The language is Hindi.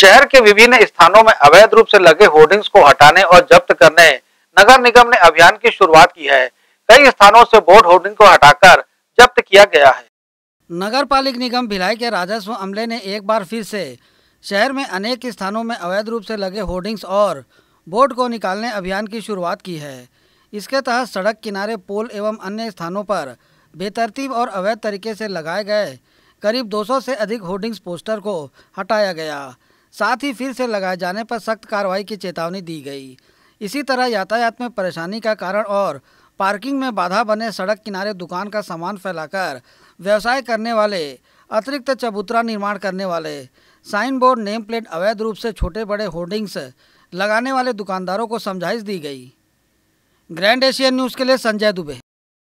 शहर के विभिन्न स्थानों में अवैध रूप से लगे होर्डिंग्स को हटाने और जब्त करने नगर निगम ने अभियान की शुरुआत की है कई स्थानों से बोर्ड होर्डिंग को हटाकर जब्त किया गया है नगर पालिक निगम भिलाई के राजस्व अमले ने एक बार फिर से शहर में अनेक स्थानों में अवैध रूप से लगे होर्डिंग्स और बोर्ड को निकालने अभियान की शुरुआत की है इसके तहत सड़क किनारे पोल एवं अन्य स्थानों पर बेतरतीब और अवैध तरीके से लगाए गए करीब 200 से अधिक होर्डिंग्स पोस्टर को हटाया गया साथ ही फिर से लगाए जाने पर सख्त कार्रवाई की चेतावनी दी गई इसी तरह यातायात में परेशानी का कारण और पार्किंग में बाधा बने सड़क किनारे दुकान का सामान फैलाकर व्यवसाय करने वाले अतिरिक्त चबूतरा निर्माण करने वाले साइन बोर्ड नेम प्लेट अवैध रूप से छोटे बड़े होर्डिंग्स लगाने वाले दुकानदारों को समझाइश दी गई ग्रैंड एशियन न्यूज़ के लिए संजय दुबे